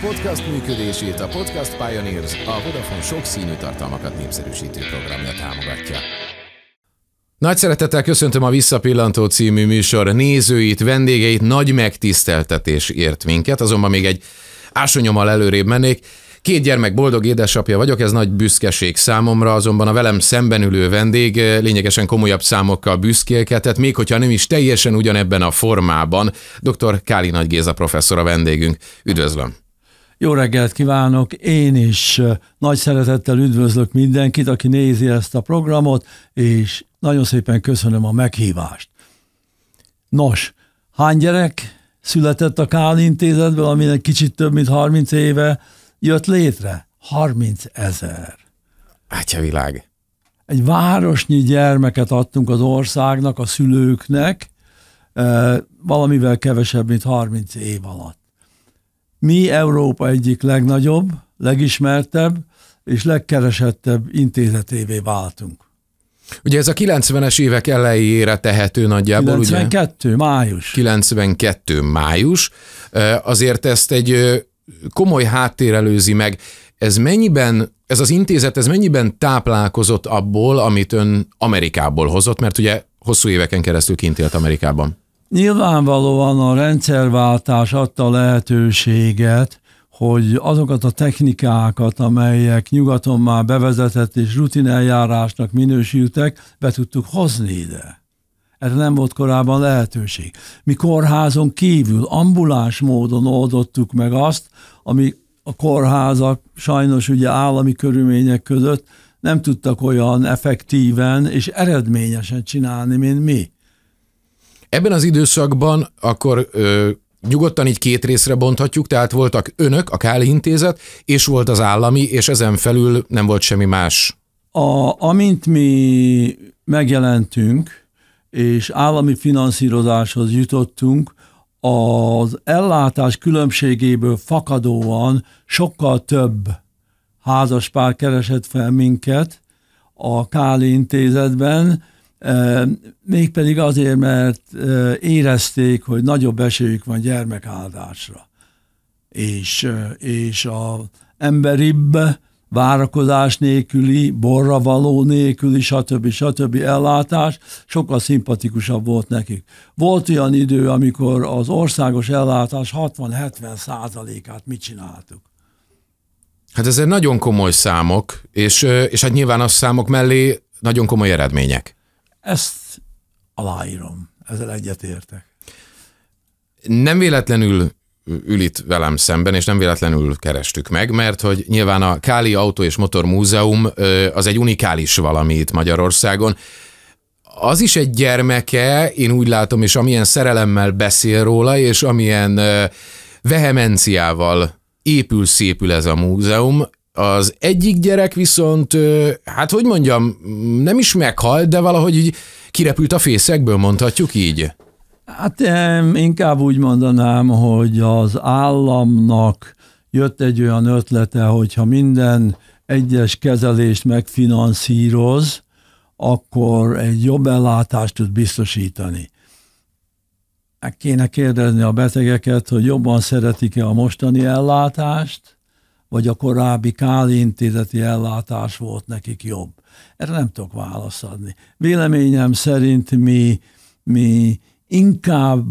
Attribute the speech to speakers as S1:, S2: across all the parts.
S1: podcast működését a Podcast Pioneers, a Vodafone sokszínű tartalmakat népszerűsítő programja támogatja. Nagy szeretettel köszöntöm a Visszapillantó című műsor nézőit, vendégeit, nagy megtiszteltetés ért minket, azonban még egy ásonyommal előrébb mennék. Két gyermek boldog édesapja vagyok, ez nagy büszkeség számomra, azonban a velem szemben ülő vendég eh, lényegesen komolyabb számokkal büszkélkedett, még hogyha nem is teljesen ugyanebben a formában. Dr. Káli Nagy Géza professzor a vendégünk. Üdvözlöm!
S2: Jó reggelt kívánok! Én is nagy szeretettel üdvözlök mindenkit, aki nézi ezt a programot, és nagyon szépen köszönöm a meghívást. Nos, hány gyerek született a Kál intézetből, aminek kicsit több mint 30 éve jött létre? 30 ezer. Átja világ. Egy városnyi gyermeket adtunk az országnak, a szülőknek, valamivel kevesebb, mint 30 év alatt. Mi Európa egyik legnagyobb, legismertebb és legkeresettebb intézetévé váltunk.
S1: Ugye ez a 90-es évek elejére tehető nagyjából, 92 ugye? május. 92 május. Azért ezt egy komoly háttér előzi meg. Ez mennyiben, ez az intézet, ez mennyiben táplálkozott abból, amit ön Amerikából hozott, mert ugye hosszú éveken keresztül kint élt Amerikában.
S2: Nyilvánvalóan a rendszerváltás adta lehetőséget, hogy azokat a technikákat, amelyek nyugaton már bevezetett és rutin eljárásnak minősültek, be tudtuk hozni ide. Ez nem volt korábban lehetőség. Mi kórházon kívül ambuláns módon oldottuk meg azt, ami a kórházak sajnos ugye állami körülmények között nem tudtak olyan effektíven
S1: és eredményesen csinálni, mint mi. Ebben az időszakban akkor ö, nyugodtan így két részre bonthatjuk, tehát voltak önök, a Káli Intézet, és volt az állami, és ezen felül nem volt semmi más.
S2: A, amint mi megjelentünk, és állami finanszírozáshoz jutottunk, az ellátás különbségéből fakadóan sokkal több házaspár keresett fel minket a Káli intézetben, mégpedig azért, mert érezték, hogy nagyobb esélyük van gyermekáldásra. És, és a emberibb, várakozás nélküli, borra való nélküli, stb. stb. ellátás sokkal szimpatikusabb volt nekik. Volt olyan idő, amikor az országos ellátás 60-70 százalékát mit csináltuk.
S1: Hát ezek nagyon komoly számok, és, és hát nyilván a számok mellé nagyon komoly eredmények.
S2: Ezt aláírom, ezzel egyetértek.
S1: Nem véletlenül ül itt velem szemben, és nem véletlenül kerestük meg, mert hogy nyilván a Káli Autó és Motor Múzeum az egy unikális valami itt Magyarországon. Az is egy gyermeke, én úgy látom, és amilyen szerelemmel beszél róla, és amilyen vehemenciával épül, szépül ez a múzeum, az egyik gyerek viszont, hát hogy mondjam, nem is meghalt, de valahogy így kirepült a fészekből, mondhatjuk így.
S2: Hát eh, inkább úgy mondanám, hogy az államnak jött egy olyan ötlete, hogyha minden egyes kezelést megfinanszíroz, akkor egy jobb ellátást tud biztosítani. Meg kéne kérdezni a betegeket, hogy jobban szeretik-e a mostani ellátást, vagy a korábbi Káli intézeti ellátás volt nekik jobb. Erre nem tudok választ adni. Véleményem szerint mi, mi inkább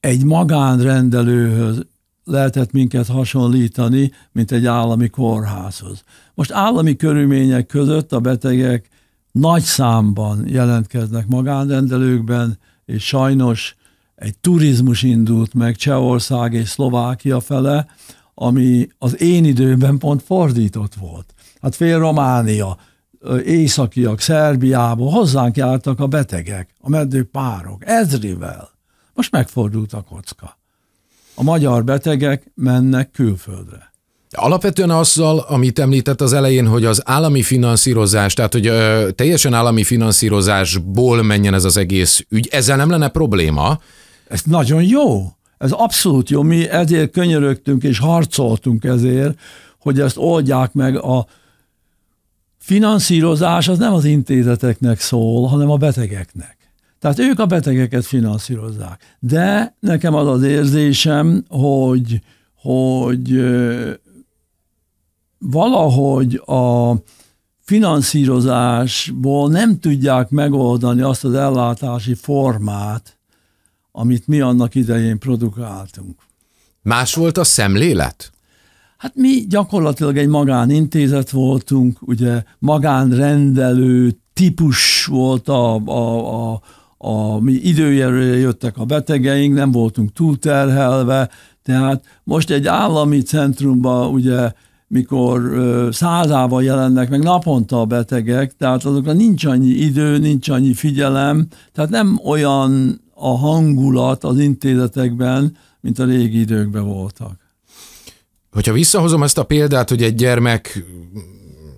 S2: egy magánrendelőhöz lehetett minket hasonlítani, mint egy állami kórházhoz. Most állami körülmények között a betegek nagy számban jelentkeznek magánrendelőkben, és sajnos egy turizmus indult meg Csehország és Szlovákia fele, ami az én időben pont fordított volt. Hát fél Románia, északiak, Szerbiából hozzánk jártak a betegek, a meddők párok, ezrivel. Most
S1: megfordult a kocka. A magyar betegek mennek külföldre. Alapvetően azzal, amit említett az elején, hogy az állami finanszírozás, tehát hogy ö, teljesen állami finanszírozásból menjen ez az egész ügy, ezzel nem lenne probléma? Ez
S2: nagyon jó. Ez abszolút jó, mi ezért könyörögtünk és harcoltunk ezért, hogy ezt oldják meg a finanszírozás az nem az intézeteknek szól, hanem a betegeknek. Tehát ők a betegeket finanszírozzák. De nekem az az érzésem, hogy, hogy valahogy a finanszírozásból nem tudják megoldani azt az ellátási formát, amit mi annak idején produkáltunk.
S1: Más volt a szemlélet?
S2: Hát mi gyakorlatilag egy magánintézet voltunk, ugye magánrendelő típus volt a, a, a, a mi időjelőre jöttek a betegeink, nem voltunk túlterhelve, tehát most egy állami centrumban ugye mikor százával jelennek meg naponta a betegek, tehát azokra nincs annyi idő, nincs annyi figyelem, tehát nem olyan a hangulat az intézetekben, mint a régi időkben voltak.
S1: Hogyha visszahozom ezt a példát, hogy egy gyermek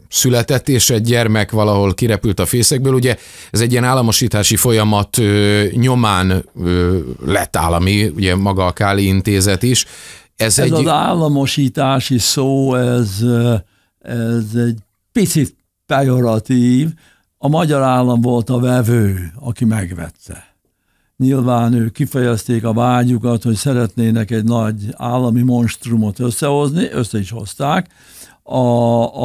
S1: született, és egy gyermek valahol kirepült a fészekből. Ugye ez egy ilyen államosítási folyamat ö, nyomán ö, lett állami, ugye maga a Káli intézet is. Ez, ez egy... az
S2: államosítási szó, ez, ez egy picit pejoratív. A magyar állam volt a vevő, aki megvette nyilván ők kifejezték a vágyukat, hogy szeretnének egy nagy állami monstrumot összehozni, össze is hozták, a,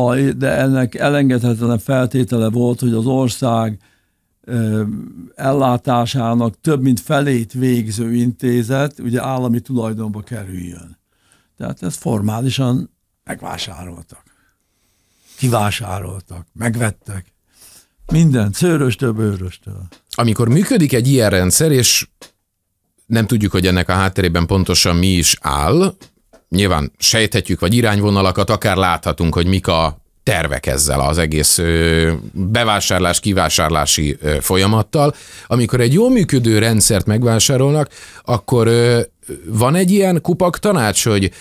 S2: a, de ennek elengedhetetlen feltétele volt, hogy az ország ö, ellátásának több mint felét végző intézet ugye állami tulajdonba kerüljön. Tehát ezt formálisan
S1: megvásároltak. Kivásároltak, megvettek. Minden, szőröstől, bőröstől. Amikor működik egy ilyen rendszer, és nem tudjuk, hogy ennek a hátterében pontosan mi is áll, nyilván sejthetjük, vagy irányvonalakat, akár láthatunk, hogy mik a tervek ezzel az egész bevásárlás-kivásárlási folyamattal. Amikor egy jól működő rendszert megvásárolnak, akkor van egy ilyen kupak tanács, hogy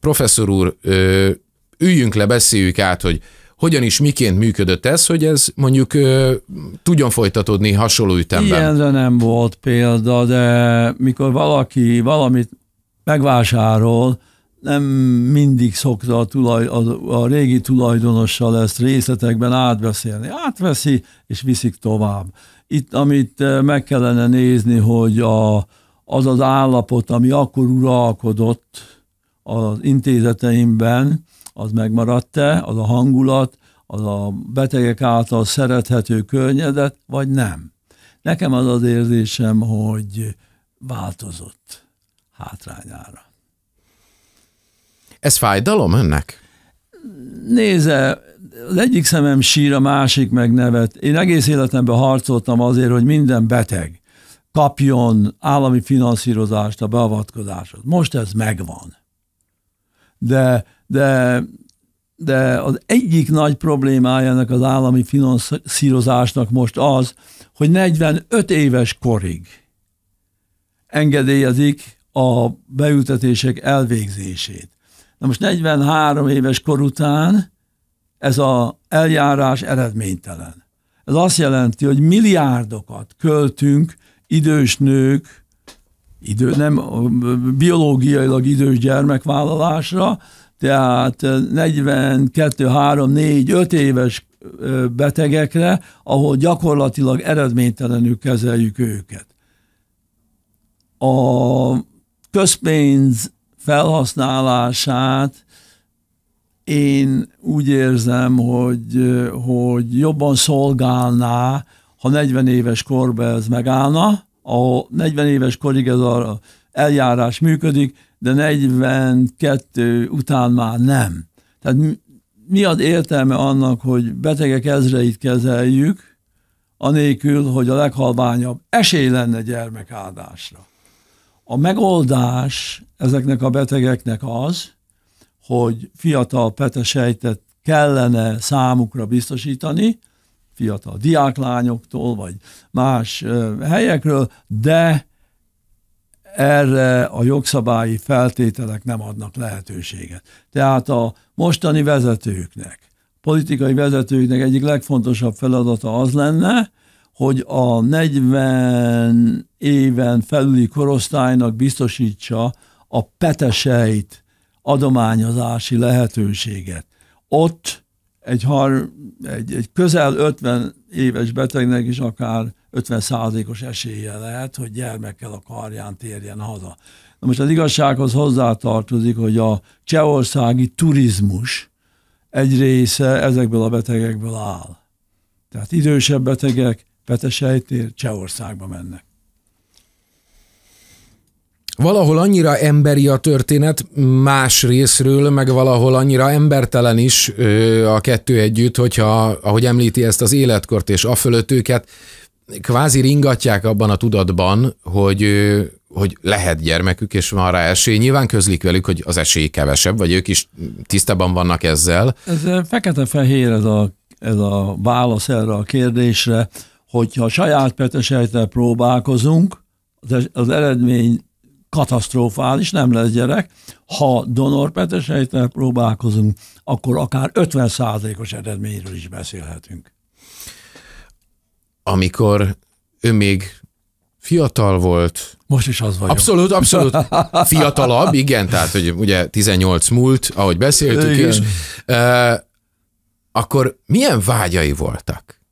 S1: professzor úr, üljünk le, beszéljük át, hogy hogyan is, miként működött ez, hogy ez mondjuk ö, tudjon folytatódni hasonló ütemben?
S2: Ilyenre nem volt példa, de mikor valaki valamit megvásárol, nem mindig szokta a, tulaj, a, a régi tulajdonossal ezt részletekben átbeszélni. Átveszi, és viszik tovább. Itt, amit meg kellene nézni, hogy a, az az állapot, ami akkor uralkodott az intézeteimben, az megmaradt-e, az a hangulat, az a betegek által szerethető környezet, vagy nem. Nekem az az érzésem, hogy változott hátrányára. Ez fájdalom önnek? Nézze, az egyik szemem sír, a másik meg nevet. Én egész életemben harcoltam azért, hogy minden beteg kapjon állami finanszírozást a beavatkozáshoz. Most ez megvan. De de, de az egyik nagy problémája ennek az állami finanszírozásnak most az, hogy 45 éves korig engedélyezik a beültetések elvégzését. Na most 43 éves kor után ez az eljárás eredménytelen. Ez azt jelenti, hogy milliárdokat költünk idős nők, idő, nem biológiailag idős gyermekvállalásra, tehát 42, 3, 4, 5 éves betegekre, ahol gyakorlatilag eredménytelenül kezeljük őket. A közpénz felhasználását én úgy érzem, hogy, hogy jobban szolgálná, ha 40 éves korban ez megállna, ahol 40 éves korig ez a eljárás működik, de 42 után már nem. Tehát mi az értelme annak, hogy betegek ezreit kezeljük, anélkül, hogy a leghalványabb esély lenne gyermekáldásra. A megoldás ezeknek a betegeknek az, hogy fiatal petesejtet kellene számukra biztosítani, fiatal diáklányoktól, vagy más helyekről, de erre a jogszabályi feltételek nem adnak lehetőséget. Tehát a mostani vezetőknek, politikai vezetőknek egyik legfontosabb feladata az lenne, hogy a 40 éven felüli korosztálynak biztosítsa a peteseit adományozási lehetőséget. Ott egy, har, egy, egy közel 50 éves betegnek is akár 50%-os esélye lehet, hogy gyermekkel a karján térjen haza. Na most az igazsághoz hozzátartozik, hogy a csehországi turizmus egy része ezekből a betegekből áll. Tehát idősebb
S1: betegek Petesejtér Csehországba mennek. Valahol annyira emberi a történet más részről, meg valahol annyira embertelen is ö, a kettő együtt, hogyha, ahogy említi ezt az életkort és a fölött őket, kvázi ringatják abban a tudatban, hogy, hogy lehet gyermekük, és van rá esély. Nyilván közlik velük, hogy az esély kevesebb, vagy ők is tisztában vannak ezzel.
S2: Ez eh, fekete-fehér ez a, ez a válasz erre a kérdésre, hogyha saját petesejtel próbálkozunk, az eredmény katasztrofális, nem lesz gyerek. Ha donor petesejtel próbálkozunk, akkor akár 50%-os eredményről is beszélhetünk
S1: amikor ő még fiatal volt. Most is az vagyok. Abszolút, abszolút fiatalabb, igen, tehát hogy ugye 18 múlt, ahogy beszéltük igen. is. E, akkor milyen vágyai voltak?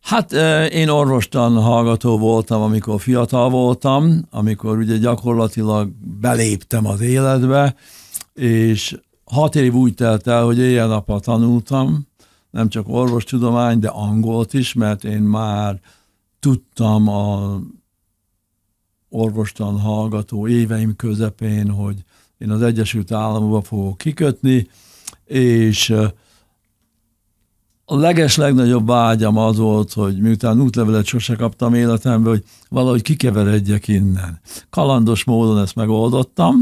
S2: Hát én orvostan hallgató voltam, amikor fiatal voltam, amikor ugye gyakorlatilag beléptem az életbe, és hat év úgy telt el, hogy éjjel-nappal tanultam, nem csak orvostudomány, de angolt is, mert én már tudtam a orvostan hallgató éveim közepén, hogy én az Egyesült Államokba fogok kikötni, és a leges legnagyobb vágyam az volt, hogy miután útlevelet sose kaptam életemben, hogy valahogy kikeveredjek innen. Kalandos módon ezt megoldottam,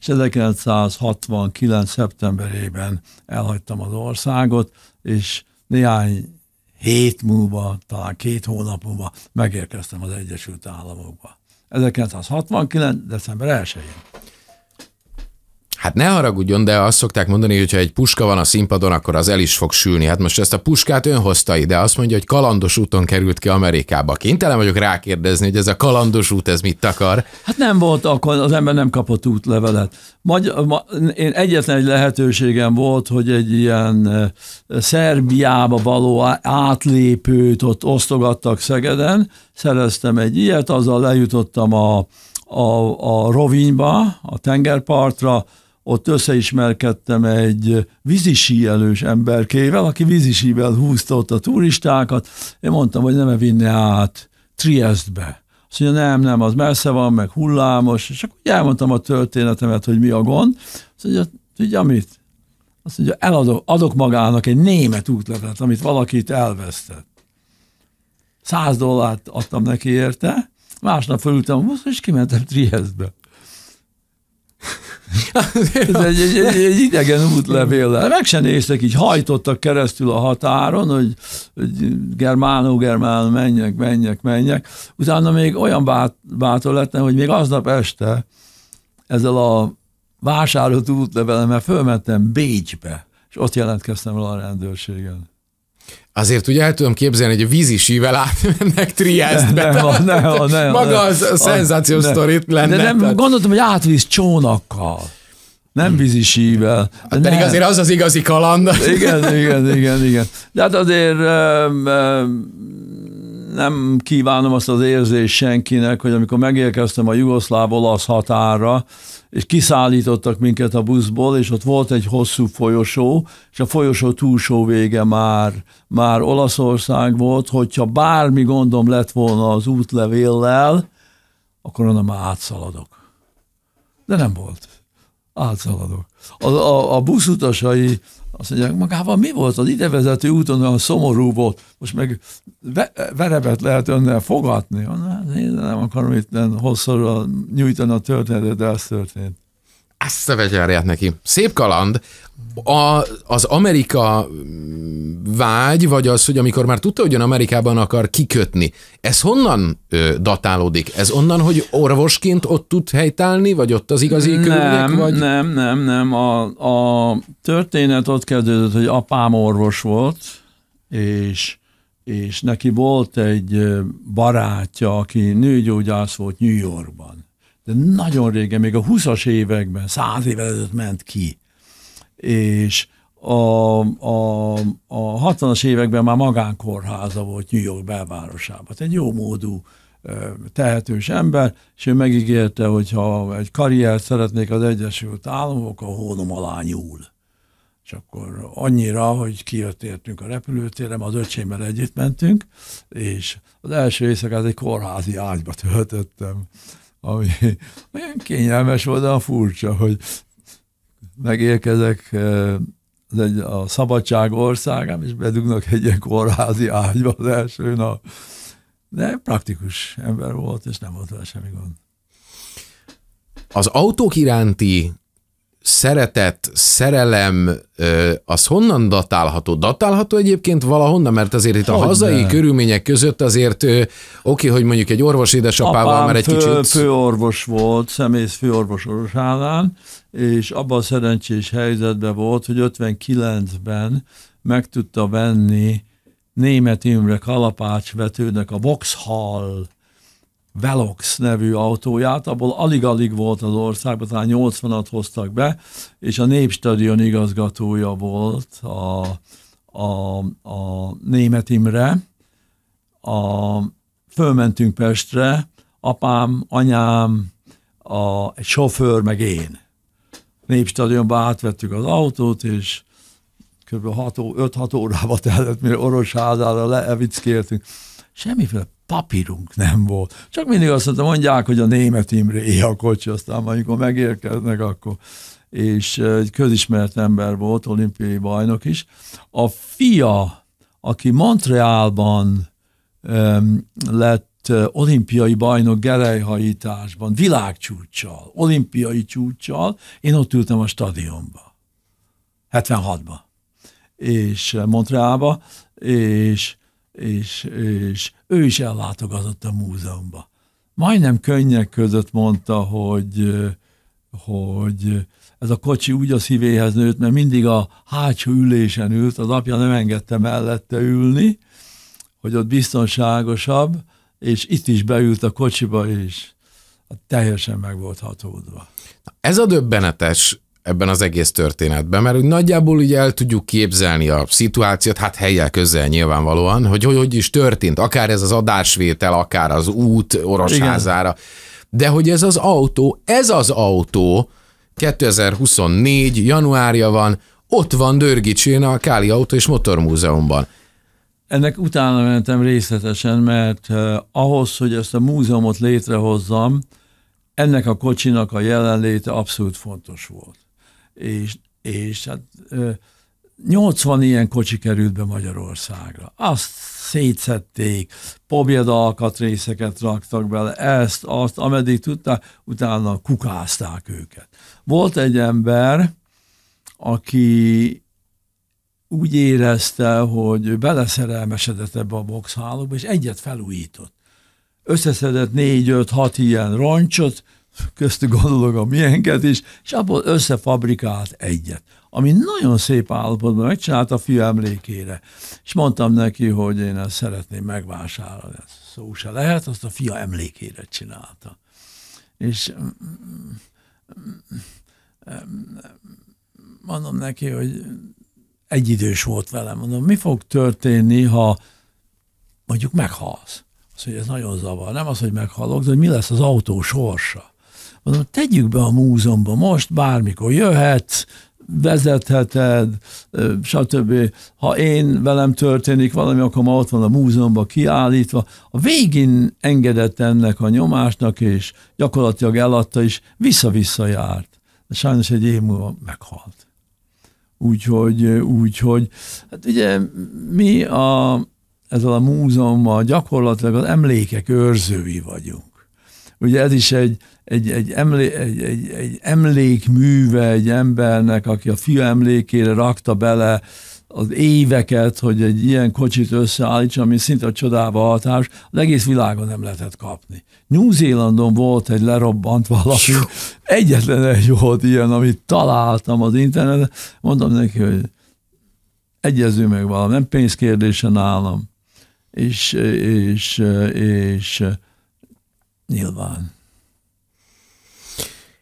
S2: és 1969. szeptemberében elhagytam az országot, és néhány hét múlva, talán két hónap múlva megérkeztem az Egyesült Államokba. 1969. december 1-én.
S1: Hát ne haragudjon, de azt szokták mondani, hogy ha egy puska van a színpadon, akkor az el is fog sülni. Hát most ezt a puskát ön hozta ide, azt mondja, hogy kalandos úton került ki Amerikába. Kénytelen vagyok rákérdezni, hogy ez a kalandos út, ez mit akar? Hát nem volt, akkor az ember nem kapott útlevelet. Magyar, ma, én
S2: egyetlen egy lehetőségem volt, hogy egy ilyen Szerbiába való átlépőt ott osztogattak Szegeden, szereztem egy ilyet, azzal lejutottam a, a, a Rovinyba, a tengerpartra, ott összeismerkedtem egy vízisíjelős emberkével, aki vízisível húzta ott a turistákat. Én mondtam, hogy nem-e vinne át Triestbe. Azt mondja, nem, nem, az messze van, meg hullámos, és akkor elmondtam a történetemet, hogy mi a gond. Azt mondja, tudja mit? Azt mondja, eladok, adok magának egy német útlevet, amit valakit elvesztett. Száz dollárt adtam neki érte, másnap fölültem a buszra, és kimentem Triestbe. Ez egy, egy, egy, egy idegen útlevél. Meg sem néztek, így hajtottak keresztül a határon, hogy, hogy germánó, germán, menjek, menjek, menjek. Utána még olyan bát, bátor lettem, hogy még aznap este ezzel a vásárolt útlevelemmel fölmentem Bécsbe, és ott jelentkeztem el a rendőrségen azért
S1: ugye el tudom képzelni, hogy a vízi sível átmennek trieste be ne, ne, ne, ne, maga ne, az a szenzációs sztorit lenne. De nem, tehát.
S2: gondoltam, hogy átvisz csónakkal. Nem hmm. vízi
S1: sível. Hát pedig azért az az igazi kaland. Igen, igen, igen, igen. De hát azért
S2: um, um, nem kívánom azt az érzést senkinek, hogy amikor megérkeztem a jugoszláv-olasz határra, és kiszállítottak minket a buszból, és ott volt egy hosszú folyosó, és a folyosó túlsó vége már, már Olaszország volt, hogyha bármi gondom lett volna az útlevéllel, akkor onnan már átszaladok. De nem volt. Átszaladok. A, a, a buszutasai azt mondják, magával mi volt az idevezető úton olyan szomorú volt, most meg ve- verebet lehet önnel fogadni. Mondom, hát én nem akarom itt hosszúra nyújtani a történetet, de ez történt
S1: ezt a vegyárját neki. Szép kaland. A, az Amerika mm, vágy, vagy az, hogy amikor már tudta, hogy Amerikában akar kikötni, ez honnan ö, datálódik? Ez onnan, hogy orvosként ott tud helytállni, vagy ott az igazi nem, körülnek, vagy?
S2: Nem, nem, nem. A, a történet ott kezdődött, hogy apám orvos volt, és és neki volt egy barátja, aki nőgyógyász volt New Yorkban de nagyon régen, még a 20-as években, száz évvel ezelőtt ment ki. És a, a, a 60-as években már magánkórháza volt New York belvárosában. Egy jó módú, tehetős ember, és ő megígérte, hogy ha egy karriert szeretnék az Egyesült Államok, a hónom alá nyúl. És akkor annyira, hogy kijött értünk a repülőtérre, az öcsémmel együtt mentünk, és az első éjszakát egy kórházi ágyba töltöttem ami olyan kényelmes volt, de a furcsa, hogy megérkezek eh, egy, a szabadság országám, és bedugnak egy ilyen kórházi
S1: ágyba az első nap. De praktikus ember volt, és nem
S2: volt vele semmi gond.
S1: Az autók iránti szeretet, szerelem, az honnan datálható? Datálható egyébként valahonnan, mert azért itt hogy a hazai de? körülmények között azért oké, hogy mondjuk egy orvos édesapával Apám már egy fő, kicsit...
S2: főorvos volt, szemész főorvos orvosállán, és abban a szerencsés helyzetben volt, hogy 59-ben meg tudta venni német Imre Kalapácsvetőnek a Vauxhall Velox nevű autóját, abból alig-alig volt az országban, talán 80-at hoztak be, és a Népstadion igazgatója volt a, a, a német Imre. A, fölmentünk Pestre, apám, anyám, a, egy sofőr, meg én. Népstadionba átvettük az autót, és kb. 5-6 órába telett, mire Orosházára leevickéltünk semmiféle papírunk nem volt. Csak mindig azt mondta, mondják, hogy a német éj a kocsi, aztán amikor megérkeznek, akkor és egy közismert ember volt, olimpiai bajnok is. A fia, aki Montrealban um, lett olimpiai bajnok gerejhajításban, világcsúccsal, olimpiai csúccsal, én ott ültem a stadionba, 76-ba, és Montrealba, és és, és ő is ellátogatott a múzeumba. Majdnem könnyek között mondta, hogy, hogy ez a kocsi úgy a szívéhez nőtt, mert mindig a hátsó ülésen ült, az apja nem engedte mellette ülni, hogy ott biztonságosabb, és itt is beült a kocsiba, és teljesen meg volt hatódva.
S1: Ez a döbbenetes ebben az egész történetben, mert úgy nagyjából ugye el tudjuk képzelni a szituációt, hát helyel közel nyilvánvalóan, hogy hogy, hogy is történt, akár ez az adásvétel, akár az út orosházára, de hogy ez az autó, ez az autó, 2024. januárja van, ott van Dörgicsén a Káli Autó és Motormúzeumban. Ennek
S2: utána mentem részletesen, mert ahhoz, hogy ezt a múzeumot létrehozzam, ennek a kocsinak a jelenléte abszolút fontos volt és, és hát 80 ilyen kocsi került be Magyarországra. Azt szétszették, pobjadalkat részeket raktak bele, ezt, azt, ameddig tudták, utána kukázták őket. Volt egy ember, aki úgy érezte, hogy beleszerelmesedett ebbe a boxhálóba, és egyet felújított. Összeszedett négy, öt, hat ilyen roncsot, köztük gondolok a miénket is, és abból összefabrikált egyet, ami nagyon szép állapotban megcsinált a fiú emlékére. És mondtam neki, hogy én ezt szeretném megvásárolni. Ez szó se lehet, azt a fia emlékére csinálta. És mm, mm, mm, mondom neki, hogy egy idős volt velem, mondom, mi fog történni, ha mondjuk meghalsz? Az, hogy ez nagyon zavar. Nem az, hogy meghalok, de hogy mi lesz az autó sorsa. Mondom, tegyük be a múzeumban most, bármikor jöhetsz, vezetheted, stb. Ha én velem történik valami, akkor ma ott van a múzeumban kiállítva. A végén engedett ennek a nyomásnak, és gyakorlatilag eladta, és vissza-vissza járt. De sajnos egy év múlva meghalt. Úgyhogy, úgyhogy hát ugye mi a, ezzel a múzeummal gyakorlatilag az emlékek őrzői vagyunk ugye ez is egy, egy, egy, emlé, egy, egy, egy emlékműve egy embernek, aki a fia emlékére rakta bele az éveket, hogy egy ilyen kocsit összeállítsa, ami szinte a csodába hatás, az egész világon nem lehetett kapni. new Zealandon volt egy lerobbant valaki, egyetlen egy volt ilyen, amit találtam az interneten, mondtam neki, hogy egyező meg valami, nem pénzkérdésen állam.
S1: És, és, és, és
S2: Nyilván.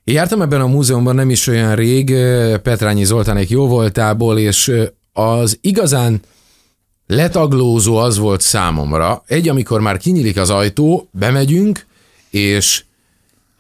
S1: Jártam ebben a múzeumban nem is olyan rég, Petrányi Zoltánék jó voltából, és az igazán letaglózó az volt számomra. Egy, amikor már kinyílik az ajtó, bemegyünk, és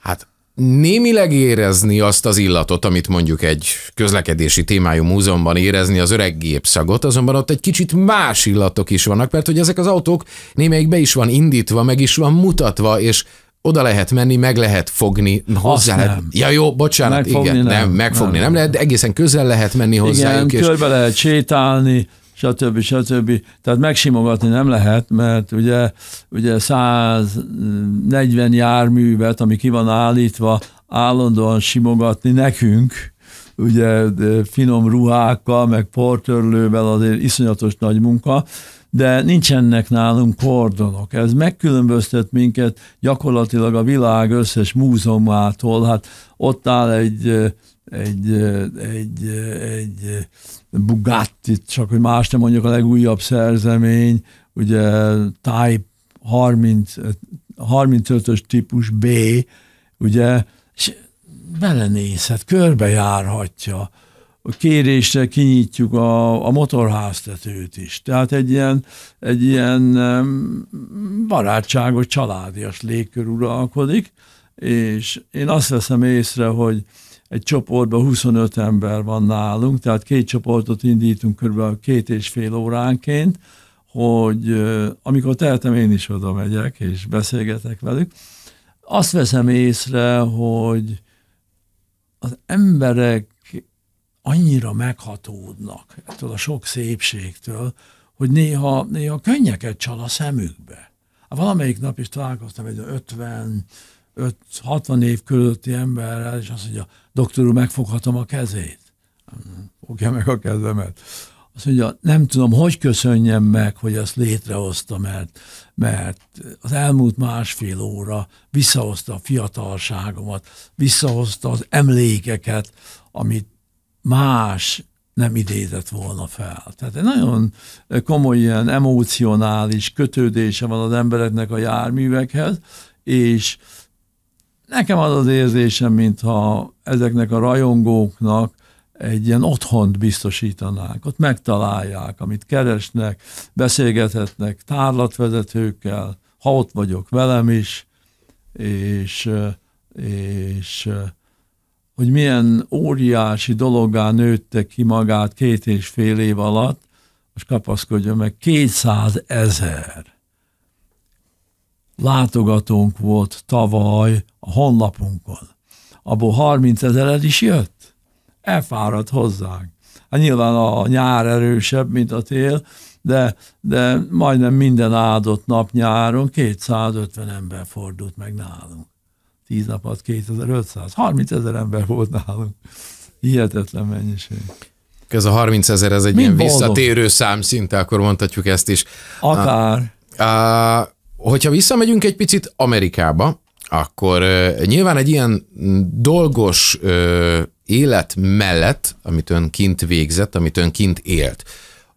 S1: hát némileg érezni azt az illatot, amit mondjuk egy közlekedési témájú múzeumban érezni, az öreg gépszagot, azonban ott egy kicsit más illatok is vannak, mert hogy ezek az autók némelyik be is van indítva, meg is van mutatva, és oda lehet menni, meg lehet fogni hozzá. Azt lehet. Ja jó, bocsánat, megfogni igen, nem, nem megfogni nem. nem lehet, de egészen közel lehet menni hozzájuk. Igen, és... körbe
S2: lehet sétálni, stb. stb. Tehát megsimogatni nem lehet, mert ugye, ugye 140 járművet, ami ki van állítva, állandóan simogatni nekünk, ugye finom ruhákkal, meg portörlővel azért iszonyatos nagy munka, de nincsenek nálunk kordonok. Ez megkülönböztet minket gyakorlatilag a világ összes múzeumától. Hát ott áll egy egy, egy, egy Bugatti, csak hogy más nem mondjuk a legújabb szerzemény, ugye Type 30, 35-ös típus B, ugye, és belenézhet, körbejárhatja a kérésre kinyitjuk a, a motorháztetőt is. Tehát egy ilyen, egy ilyen barátságos, családias légkör uralkodik, és én azt veszem észre, hogy egy csoportban 25 ember van nálunk, tehát két csoportot indítunk kb. két és fél óránként, hogy amikor tehetem, én is oda megyek és beszélgetek velük. Azt veszem észre, hogy az emberek annyira meghatódnak ettől a sok szépségtől, hogy néha, néha könnyeket csal a szemükbe. Valamelyik nap is találkoztam egy 50 60 év körülötti emberrel, és azt mondja, doktor úr, megfoghatom a kezét. Fogja meg a kezemet. Azt mondja, nem tudom, hogy köszönjem meg, hogy ezt létrehozta, mert, mert az elmúlt másfél óra visszahozta a fiatalságomat, visszahozta az emlékeket, amit más nem idézett volna fel. Tehát egy nagyon komoly ilyen emocionális kötődése van az embereknek a járművekhez, és nekem az az érzésem, mintha ezeknek a rajongóknak egy ilyen otthont biztosítanánk, ott megtalálják, amit keresnek, beszélgethetnek tárlatvezetőkkel, ha ott vagyok velem is, és, és hogy milyen óriási dologá nőtte ki magát két és fél év alatt, most kapaszkodjon meg, 200 ezer látogatónk volt tavaly a honlapunkon. Abból 30 ezer is jött. Elfáradt hozzánk. Hát nyilván a nyár erősebb, mint a tél, de, de majdnem minden áldott nap nyáron 250 ember fordult meg nálunk. 10 nap alatt 2500. 30 ezer ember volt nálunk. Hihetetlen mennyiség.
S1: Ez a 30 ezer, ez egy Mind ilyen boldog. visszatérő szám szinte, akkor mondhatjuk ezt is. Akár. A, a, hogyha visszamegyünk egy picit Amerikába, akkor uh, nyilván egy ilyen dolgos uh, élet mellett, amit ön kint végzett, amit ön kint élt,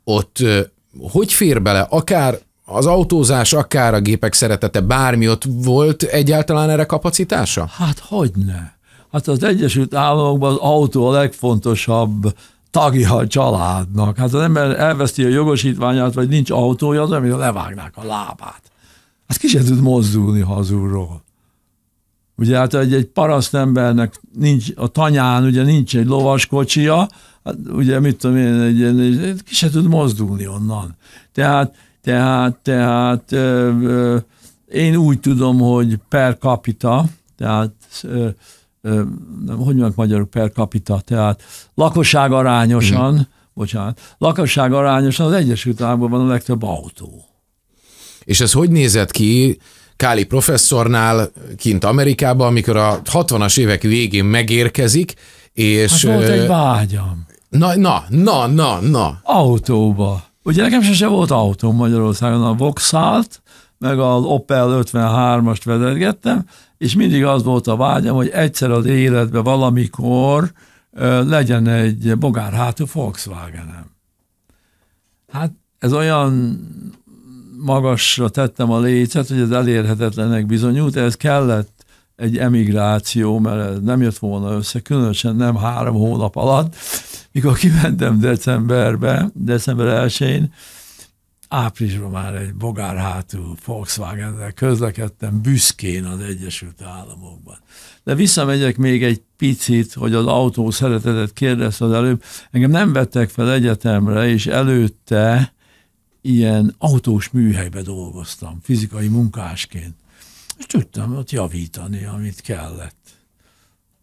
S1: ott uh, hogy fér bele akár az autózás, akár a gépek szeretete, bármi ott volt egyáltalán erre kapacitása?
S2: Hát hogyne. Hát az Egyesült Államokban az autó a legfontosabb tagja a családnak. Hát az ember elveszti a jogosítványát, vagy nincs autója, az ember levágnák a lábát. Hát ki sem tud mozdulni hazulról. Ugye hát egy, egy paraszt embernek nincs, a tanyán ugye nincs egy lovas kocsia, hát ugye mit tudom én, egy, egy, egy, ki sem tud mozdulni onnan. Tehát tehát, tehát én úgy tudom, hogy per capita, tehát nem hogy mondjuk magyarul per capita, tehát lakosság
S1: arányosan, mm.
S2: bocsánat, lakosság arányosan az Egyesült Államokban van a legtöbb autó.
S1: És ez hogy nézett ki Káli professzornál kint Amerikában, amikor a 60-as évek végén megérkezik, és... Hát volt egy
S2: vágyam. Na, na, na, na, na. Autóba. Ugye nekem sose volt autóm Magyarországon, a Voxalt, meg az Opel 53-ast vezetgettem, és mindig az volt a vágyam, hogy egyszer az életben valamikor ö, legyen egy bogárhátú Volkswagenem. Hát ez olyan magasra tettem a lécet, hogy ez elérhetetlenek bizonyult, ez kellett egy emigráció, mert ez nem jött volna össze, különösen nem három hónap alatt, mikor kimentem decemberbe, december 1-én, áprilisban már egy bogárhátú volkswagen közlekedtem büszkén az Egyesült Államokban. De visszamegyek még egy picit, hogy az autó szeretetet kérdezte az előbb. Engem nem vettek fel egyetemre, és előtte ilyen autós műhelybe dolgoztam, fizikai munkásként és tudtam ott javítani, amit kellett.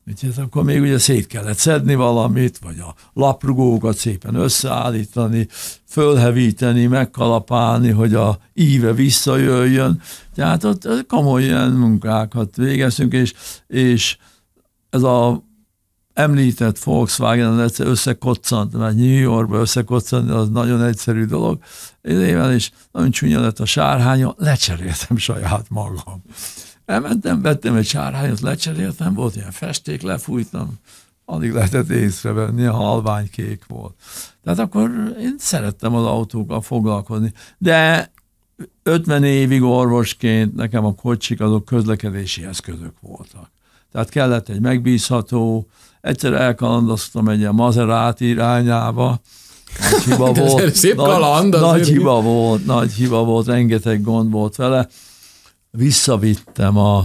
S2: Úgyhogy akkor még ugye szét kellett szedni valamit, vagy a laprugókat szépen összeállítani, fölhevíteni, megkalapálni, hogy a íve visszajöjjön. Tehát ott komoly ilyen munkákat végeztünk, és, és ez a említett Volkswagen az egyszer összekoccant, mert New Yorkba összekoccant, az nagyon egyszerű dolog. Éven is nagyon csúnya lett a sárhánya, lecseréltem saját magam. Elmentem, vettem egy sárhányot, lecseréltem, volt ilyen festék, lefújtam, alig lehetett észrevenni, a halvány kék volt. Tehát akkor én szerettem az autókkal foglalkozni, de 50 évig orvosként nekem a kocsik azok közlekedési eszközök voltak. Tehát kellett egy megbízható, egyszer elkalandoztam egy ilyen mazerát irányába, nagy hiba volt. Szép nagy, kaland. Nagy, nagy hiba volt, nagy hiba volt, rengeteg gond volt vele. Visszavittem a,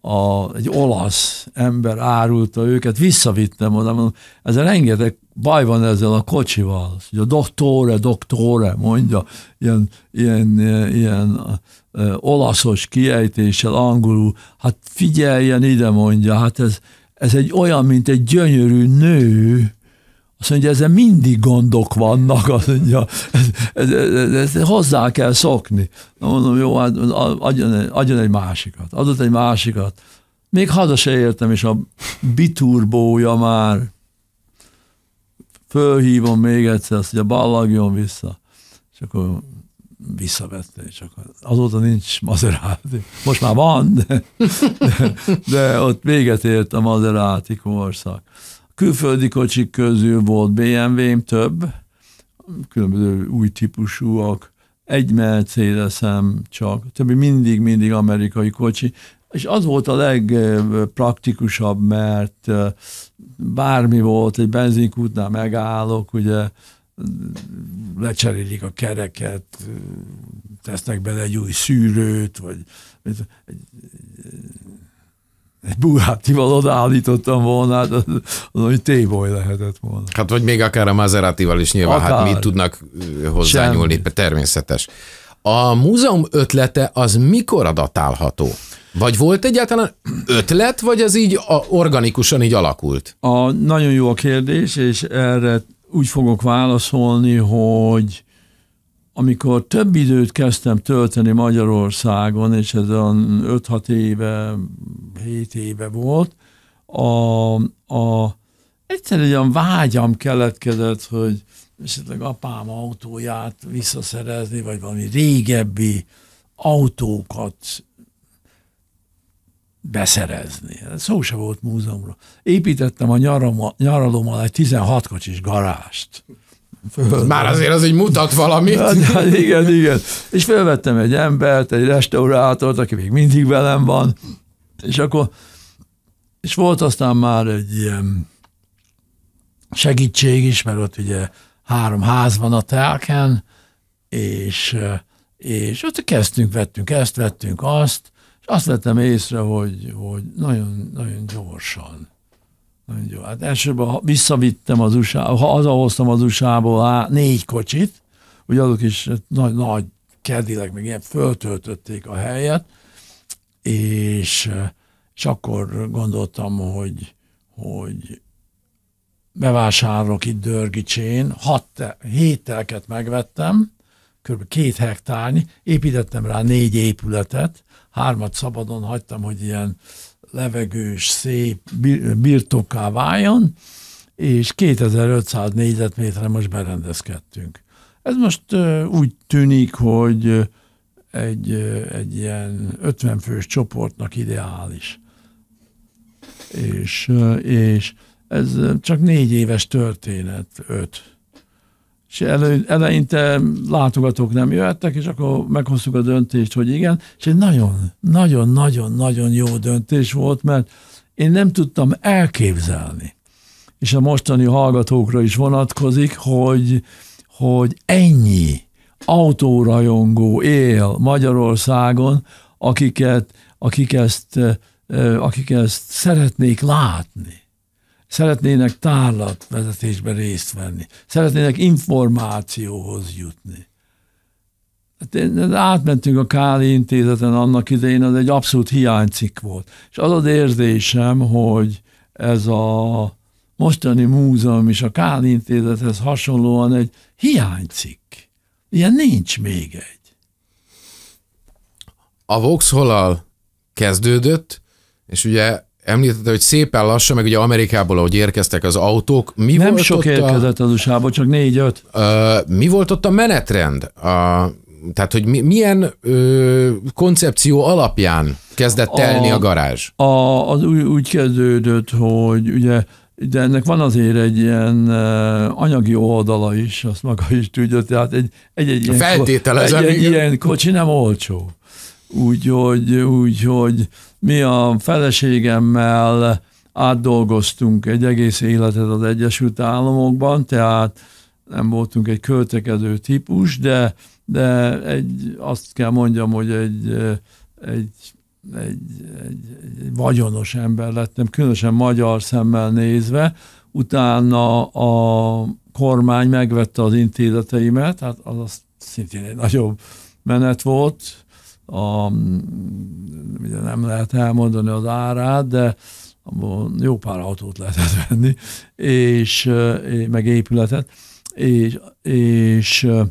S2: a, egy olasz ember árulta őket, visszavittem oda, mondom, ez rengeteg baj van ezzel a kocsival. Hogy a doktore, doktore mondja, ilyen, ilyen, ilyen olaszos kiejtéssel angolul, hát figyeljen ide mondja, hát ez, ez egy olyan, mint egy gyönyörű nő, azt mondja, ezzel mindig gondok vannak, azt mondja, ez, ez, ez, ez hozzá kell szokni. Na mondom, jó, hát adjon, adjon egy másikat. Adott egy másikat. Még haza se értem, és a biturbója már fölhívom még egyszer, azt mondja, ballagjon vissza. És akkor visszavette, és akkor azóta nincs Maserati. Most már van, de, de, de ott véget ért a Maserati korszak. külföldi kocsik közül volt BMW-m több, különböző új típusúak, egy mercedes csak, többi mindig-mindig amerikai kocsi, és az volt a legpraktikusabb, mert bármi volt, egy benzinkútnál megállok, ugye lecserélik a kereket, tesznek bele egy új szűrőt, vagy egy, egy, egy Bugatti-val odaállítottam volna, hát az, az hogy téboly lehetett volna.
S1: Hát vagy még akár a maserati is nyilván, hát akár. hát mit tudnak hozzányúlni, Semmi. természetes. A múzeum ötlete az mikor adatálható? Vagy volt egyáltalán ötlet, vagy ez így a, organikusan így alakult?
S2: A, nagyon jó a kérdés, és erre úgy fogok válaszolni, hogy amikor több időt kezdtem tölteni Magyarországon, és ez olyan 5-6 éve, 7 éve volt, a, a, egy olyan vágyam keletkezett, hogy esetleg apám autóját visszaszerezni, vagy valami régebbi autókat beszerezni. Hát szó se volt múzeumról. Építettem a nyaralommal egy 16 kocsis garást.
S1: Fölvettem. Már azért az egy mutat valamit. Hát, hát, igen, igen. És
S2: felvettem egy embert, egy restaurátort, aki még mindig velem van, és akkor, és volt aztán már egy ilyen segítség is, mert ott ugye három ház van a telken, és, és ott kezdtünk, vettünk ezt, vettünk azt, és azt vettem észre, hogy, hogy nagyon, nagyon gyorsan nagyon gyorsan. Hát elsőben visszavittem az USA, ha hazahoztam az USA-ból á, négy kocsit, ugye azok is nagy, nagy kedileg, meg ilyen föltöltötték a helyet, és, és akkor gondoltam, hogy, hogy bevásárolok itt Dörgicsén, hat, hét telket megvettem, kb. két hektárnyi, építettem rá négy épületet, hármat szabadon hagytam, hogy ilyen levegős, szép birtokká váljon, és 2500 négyzetméterre most berendezkedtünk. Ez most úgy tűnik, hogy egy, egy ilyen 50 fős csoportnak ideális. És, és ez csak négy éves történet, öt és elő, eleinte látogatók nem jöttek, és akkor meghoztuk a döntést, hogy igen, és egy nagyon, nagyon, nagyon, nagyon jó döntés volt, mert én nem tudtam elképzelni, és a mostani hallgatókra is vonatkozik, hogy, hogy ennyi autórajongó él Magyarországon, akiket, akik ezt, akik ezt szeretnék látni szeretnének tárlatvezetésben részt venni, szeretnének információhoz jutni. Hát én, átmentünk a Káli intézeten annak idején, az egy abszolút hiánycikk volt. És az az érzésem, hogy ez a mostani múzeum is a Káli intézethez hasonlóan egy hiánycikk. Ilyen nincs még egy.
S1: A Vox kezdődött, és ugye Említette, hogy szépen lassan, meg ugye Amerikából, ahogy érkeztek az autók, mi Nem volt sok ott érkezett a... az usa csak négy-öt. Uh, mi volt ott a menetrend? Uh, tehát, hogy mi, milyen uh, koncepció alapján kezdett telni a, a garázs? A, az
S2: úgy, úgy kezdődött, hogy ugye de ennek van azért egy ilyen anyagi oldala is, azt maga is tudja, tehát egy, egy, egy, ilyen, ko, egy, egy ilyen kocsi nem olcsó. Úgyhogy úgy, hogy, mi a feleségemmel átdolgoztunk egy egész életet az Egyesült Államokban, tehát nem voltunk egy költekező típus, de, de egy, azt kell mondjam, hogy egy, egy, egy, egy, egy vagyonos ember lettem, különösen magyar szemmel nézve. Utána a kormány megvette az intézeteimet, hát az, az szintén egy nagyobb menet volt, a, ugye nem lehet elmondani az árát, de jó pár autót lehetett venni, és eh, meg épületet, és, és, eh,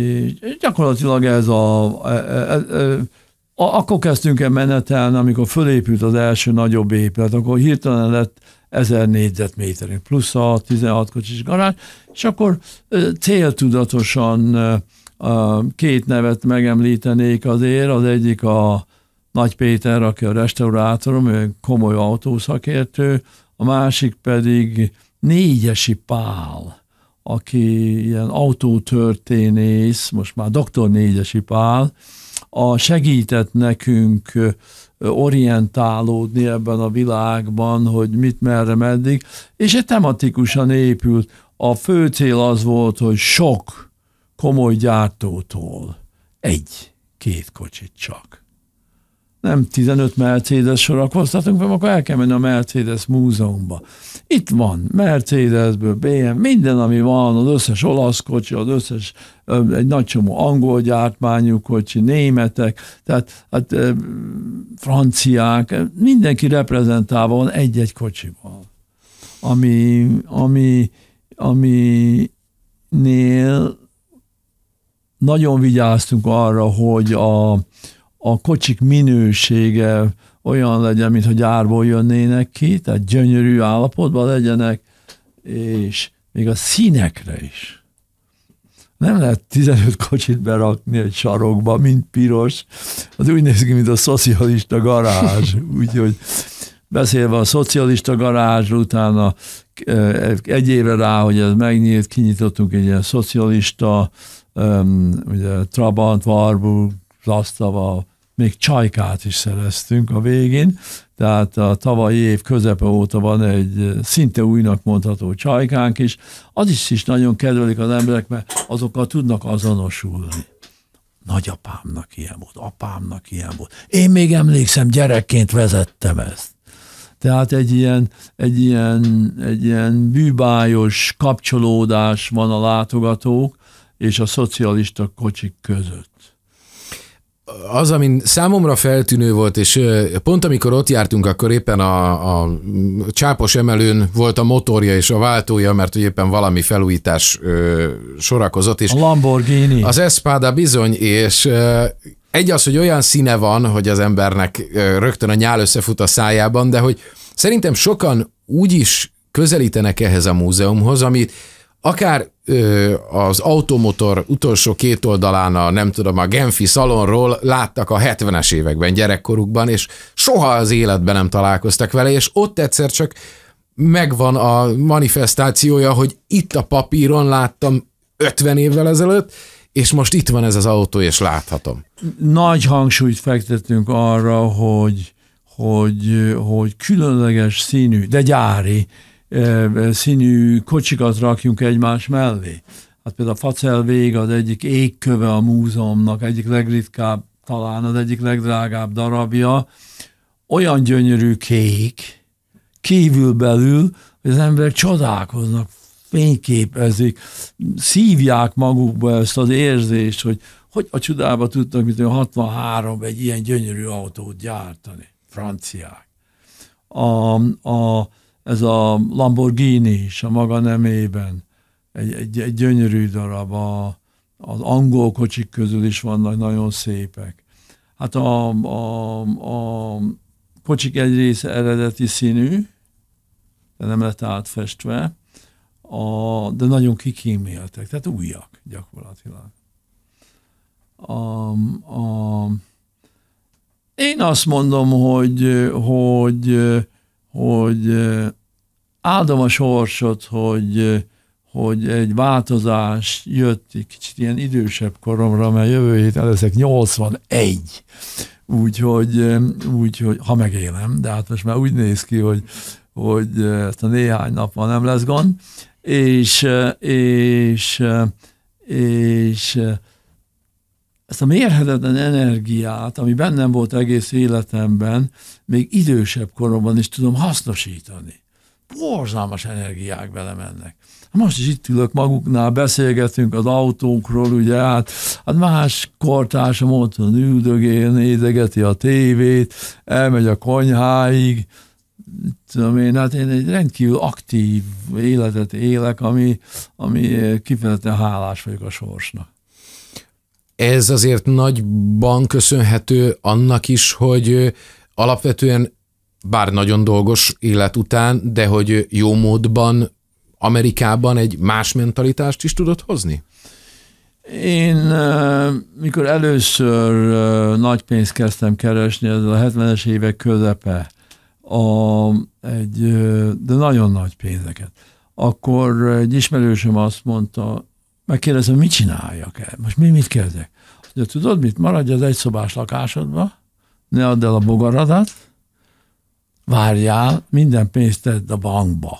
S2: és gyakorlatilag ez a, ez, e, e, e, akkor kezdtünk el menetelni, amikor fölépült az első nagyobb épület, akkor hirtelen lett 1000 négyzetméterünk, plusz a 16 kocsis garázs, és akkor eh, céltudatosan Két nevet megemlítenék azért, az egyik a Nagy Péter, aki a restaurátorom, ő komoly autószakértő, a másik pedig Négyesi Pál, aki ilyen autótörténész, most már doktor Négyesi Pál, a segített nekünk orientálódni ebben a világban, hogy mit, merre, meddig, és egy tematikusan épült. A fő cél az volt, hogy sok komoly gyártótól egy-két kocsit csak. Nem 15 Mercedes sorakoztatunk, mert akkor el kell menni a Mercedes múzeumba. Itt van Mercedesből, BM, minden, ami van, az összes olasz kocsi, az összes egy nagy csomó angol gyártmányú kocsi, németek, tehát hát, franciák, mindenki reprezentálva van egy-egy kocsival. Ami, ami, ami nél nagyon vigyáztunk arra, hogy a, a kocsik minősége olyan legyen, mintha gyárból jönnének ki, tehát gyönyörű állapotban legyenek, és még a színekre is. Nem lehet 15 kocsit berakni egy sarokba, mint piros. Az úgy néz ki, mint a szocialista garázs. Úgyhogy beszélve a szocialista garázs, utána eh, egy évre rá, hogy ez megnyílt, kinyitottunk egy ilyen szocialista um, ugye Trabant, Warburg, Zastava, még Csajkát is szereztünk a végén, tehát a tavalyi év közepe óta van egy szinte újnak mondható csajkánk is, az is, is nagyon kedvelik az emberek, mert azokkal tudnak azonosulni. Nagyapámnak ilyen volt, apámnak ilyen volt. Én még emlékszem, gyerekként vezettem ezt. Tehát egy ilyen, egy ilyen, egy ilyen bűbájos
S1: kapcsolódás van a látogatók, és a szocialista kocsik között az, ami számomra feltűnő volt, és pont amikor ott jártunk, akkor éppen a, a csápos emelőn volt a motorja és a váltója, mert hogy éppen valami felújítás ö, sorakozott. És a Lamborghini. Az Espada bizony, és ö, egy az, hogy olyan színe van, hogy az embernek ö, rögtön a nyál összefut a szájában, de hogy szerintem sokan úgy is közelítenek ehhez a múzeumhoz, amit akár ö, az automotor utolsó két oldalán a nem tudom, a Genfi szalonról láttak a 70-es években gyerekkorukban, és soha az életben nem találkoztak vele, és ott egyszer csak megvan a manifestációja, hogy itt a papíron láttam 50 évvel ezelőtt, és most itt van ez az autó, és láthatom.
S2: Nagy hangsúlyt fektetünk arra, hogy, hogy, hogy különleges színű, de gyári színű kocsikat rakjunk egymás mellé. Hát például a Facel vég az egyik égköve a múzeumnak, egyik legritkább, talán az egyik legdrágább darabja. Olyan gyönyörű kék, kívül belül, hogy az emberek csodálkoznak, fényképezik, szívják magukba ezt az érzést, hogy hogy a csodába tudtak, mint 63 egy ilyen gyönyörű autót gyártani, franciák. A, a, ez a Lamborghini is a maga nemében, egy, egy, egy gyönyörű darab, a, az angol kocsik közül is vannak nagyon szépek. Hát a, a, a kocsik egy része eredeti színű, de nem lett átfestve, a, de nagyon kikíméltek, tehát újak gyakorlatilag. A, a, én azt mondom, hogy, hogy hogy áldom a sorsot, hogy, hogy egy változás jött kicsit ilyen idősebb koromra, mert jövő héten leszek 81. Úgyhogy, úgyhogy, ha megélem, de hát most már úgy néz ki, hogy, hogy ezt a néhány nap van, nem lesz gond, és, és, és, és ezt a mérhetetlen energiát, ami bennem volt egész életemben, még idősebb koromban is tudom hasznosítani. Borzalmas energiák belemennek. Hát most is itt ülök maguknál, beszélgetünk az autónkról, ugye hát, hát más kortársam otthon üldögél, nézegeti a tévét, elmegy a konyháig, tudom én, hát én egy rendkívül aktív életet élek, ami,
S1: ami kifejezetten hálás vagyok a sorsnak ez azért nagyban köszönhető annak is, hogy alapvetően bár nagyon dolgos élet után, de hogy jó módban Amerikában egy más mentalitást is tudott hozni?
S2: Én, mikor először nagy pénzt kezdtem keresni, ez a 70-es évek közepe, a, egy, de nagyon nagy pénzeket, akkor egy ismerősöm azt mondta, Megkérdezem, mit csináljak el? Most mi mit kezdek? De tudod mit? Maradj az egyszobás lakásodba, ne add el a bogaradat, várjál, minden pénzt tedd a bankba.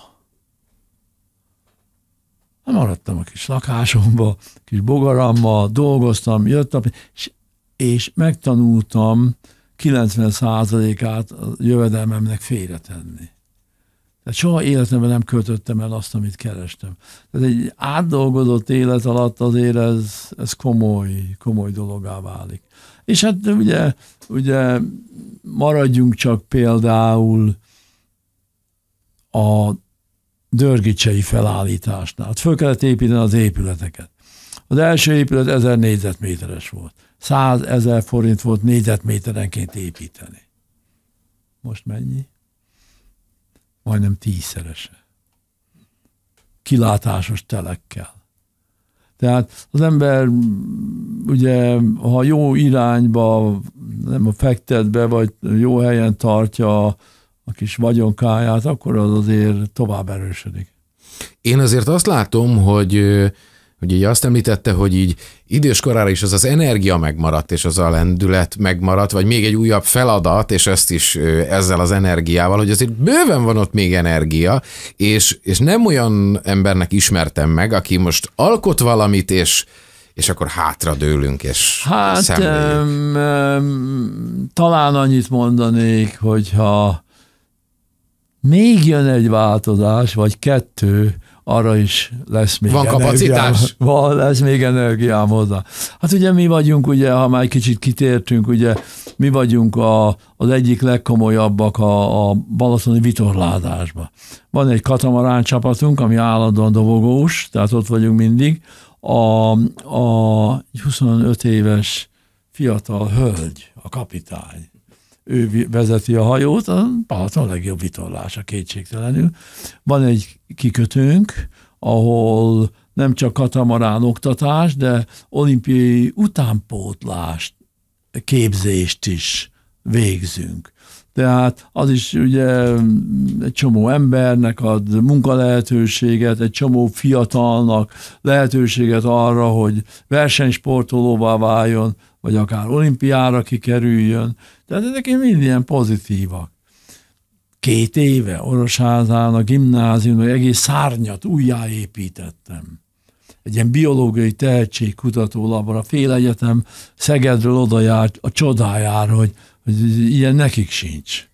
S2: Nem hát maradtam a kis lakásomba, a kis bogarammal, dolgoztam, jöttem, és, és megtanultam 90%-át a jövedelmemnek félretenni. Tehát soha életemben nem költöttem el azt, amit kerestem. Tehát egy átdolgozott élet alatt azért ez, ez komoly, komoly dologá válik. És hát ugye, ugye maradjunk csak például a dörgicsei felállításnál. Hát föl kellett építeni az épületeket. Az első épület 1000 négyzetméteres volt. 100 ezer forint volt négyzetméterenként építeni. Most mennyi? majdnem tízszerese. Kilátásos telekkel. Tehát az ember ugye, ha jó irányba, nem a fektet be, vagy jó helyen tartja a kis vagyonkáját, akkor az azért tovább erősödik.
S1: Én azért azt látom, hogy hogy így azt említette, hogy így időskorára is az az energia megmaradt, és az a lendület megmaradt, vagy még egy újabb feladat, és ezt is ezzel az energiával, hogy azért bőven van ott még energia, és, és nem olyan embernek ismertem meg, aki most alkot valamit, és és akkor hátra dőlünk és Hát
S2: em, em, talán annyit mondanék, hogyha még jön egy változás, vagy kettő, arra is lesz még Van energiám. kapacitás? Van, lesz még energiám hozzá. Hát ugye mi vagyunk, ugye, ha már egy kicsit kitértünk, ugye mi vagyunk a, az egyik legkomolyabbak a, a balatoni vitorlázásban. Van egy katamarán csapatunk, ami állandóan dobogós, tehát ott vagyunk mindig. A, a 25 éves fiatal hölgy, a kapitány, ő vezeti a hajót, a Balaton legjobb vitorlása kétségtelenül. Van egy kikötőnk, ahol nem csak katamarán oktatás, de olimpiai utánpótlást, képzést is végzünk. Tehát az is ugye mm, egy csomó embernek ad munkalehetőséget, egy csomó fiatalnak lehetőséget arra, hogy versenysportolóvá váljon, vagy akár olimpiára kikerüljön. Tehát ezek mind ilyen pozitívak. Két éve Orosházán a gimnáziumnak egész szárnyat újjáépítettem. Egy ilyen biológiai tehetségkutató labor, a egyetem Szegedről oda járt a csodájára, hogy, hogy ilyen nekik sincs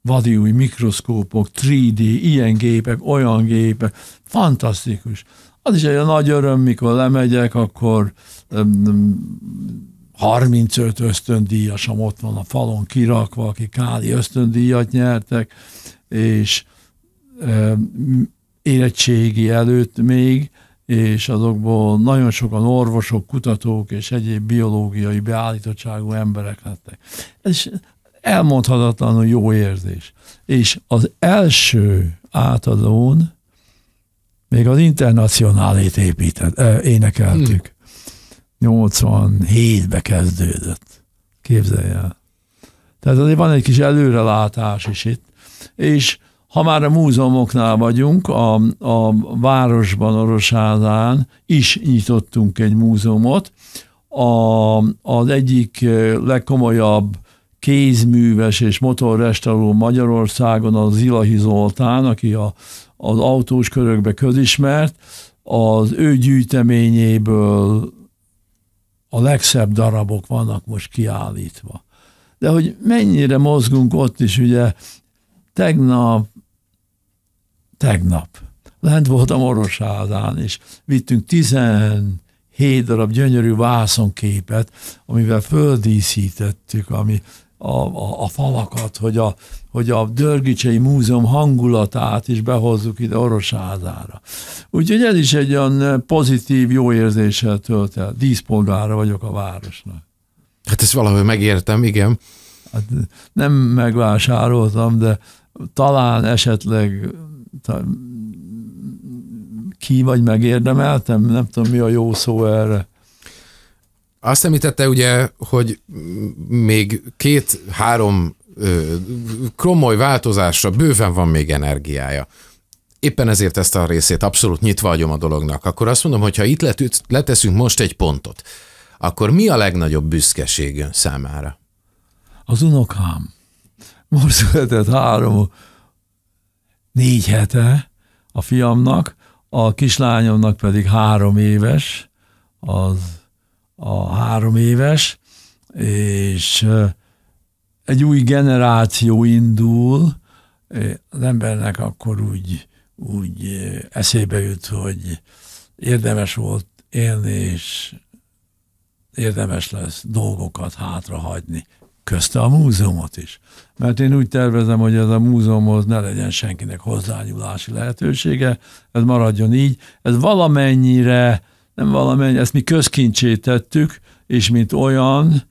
S2: vadi új mikroszkópok, 3D, ilyen gépek, olyan gépek, fantasztikus az is egy nagy öröm, mikor lemegyek, akkor 35 ösztöndíjasom ott van a falon kirakva, akik Káli ösztöndíjat nyertek, és érettségi előtt még, és azokból nagyon sokan orvosok, kutatók és egyéb biológiai beállítottságú emberek lettek. Ez elmondhatatlanul jó érzés. És az első átadón még az internacionálét épített, énekeltük. Hmm. 87-be kezdődött. Képzelj el. Tehát azért van egy kis előrelátás is itt. És ha már a múzeumoknál vagyunk, a, a városban, Orosádán is nyitottunk egy múzeumot. A, az egyik legkomolyabb kézműves és motorrestauró Magyarországon az Zilahi Zoltán, aki a az autós körökbe közismert, az ő gyűjteményéből a legszebb darabok vannak most kiállítva. De hogy mennyire mozgunk ott is, ugye tegnap, tegnap, lent voltam Orosházán, és vittünk 17 darab gyönyörű vászonképet, képet, amivel földíszítettük, ami a, a, a falakat, hogy a, hogy a Dörgicsei Múzeum hangulatát is behozzuk ide Orosházára. Úgyhogy ez is egy olyan pozitív, jó érzéssel tölt el. Díszpolgára vagyok a városnak.
S1: Hát ezt valahogy megértem, igen.
S2: Hát nem megvásároltam, de talán esetleg ki vagy
S1: megérdemeltem, nem tudom mi a jó szó erre. Azt említette ugye, hogy még két-három kromoly változásra bőven van még energiája. Éppen ezért ezt a részét abszolút nyitva adjom a dolognak. Akkor azt mondom, hogy ha itt letűt, leteszünk most egy pontot, akkor mi a legnagyobb büszkeség ön számára?
S2: Az unokám.
S1: Most született három,
S2: négy hete a fiamnak, a kislányomnak pedig három éves, az a három éves, és egy új generáció indul, az embernek akkor úgy, úgy eszébe jut, hogy érdemes volt élni, és érdemes lesz dolgokat hátrahagyni, közte a múzeumot is. Mert én úgy tervezem, hogy ez a múzeumhoz ne legyen senkinek hozzányúlási lehetősége, ez maradjon így. Ez valamennyire nem valamennyi, ezt mi közkincsé tettük, és mint olyan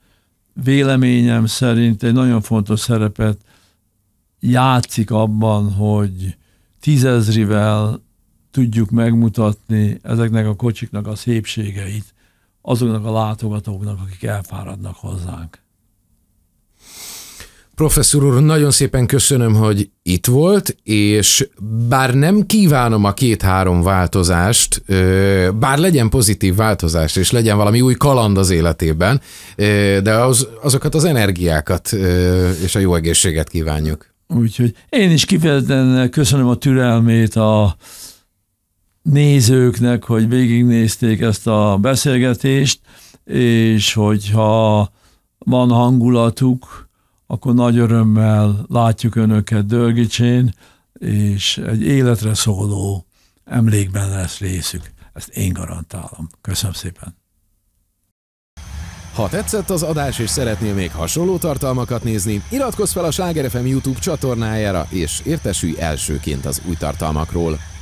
S2: véleményem szerint egy nagyon fontos szerepet játszik abban, hogy tízezrivel tudjuk megmutatni ezeknek a kocsiknak a szépségeit azoknak a látogatóknak, akik elfáradnak hozzánk.
S1: Professzor úr, nagyon szépen köszönöm, hogy itt volt, és bár nem kívánom a két-három változást, bár legyen pozitív változás, és legyen valami új kaland az életében, de az, azokat az energiákat és a jó egészséget kívánjuk.
S2: Úgyhogy én is kifejezetten köszönöm a türelmét a nézőknek, hogy végignézték ezt a beszélgetést, és hogyha van hangulatuk, akkor nagy örömmel látjuk Önöket Dörgicsén, és egy életre szóló emlékben lesz részük. Ezt én garantálom. Köszönöm szépen!
S1: Ha tetszett az adás és szeretnél még hasonló tartalmakat nézni, iratkozz fel a Sláger FM YouTube csatornájára és értesülj elsőként az új tartalmakról.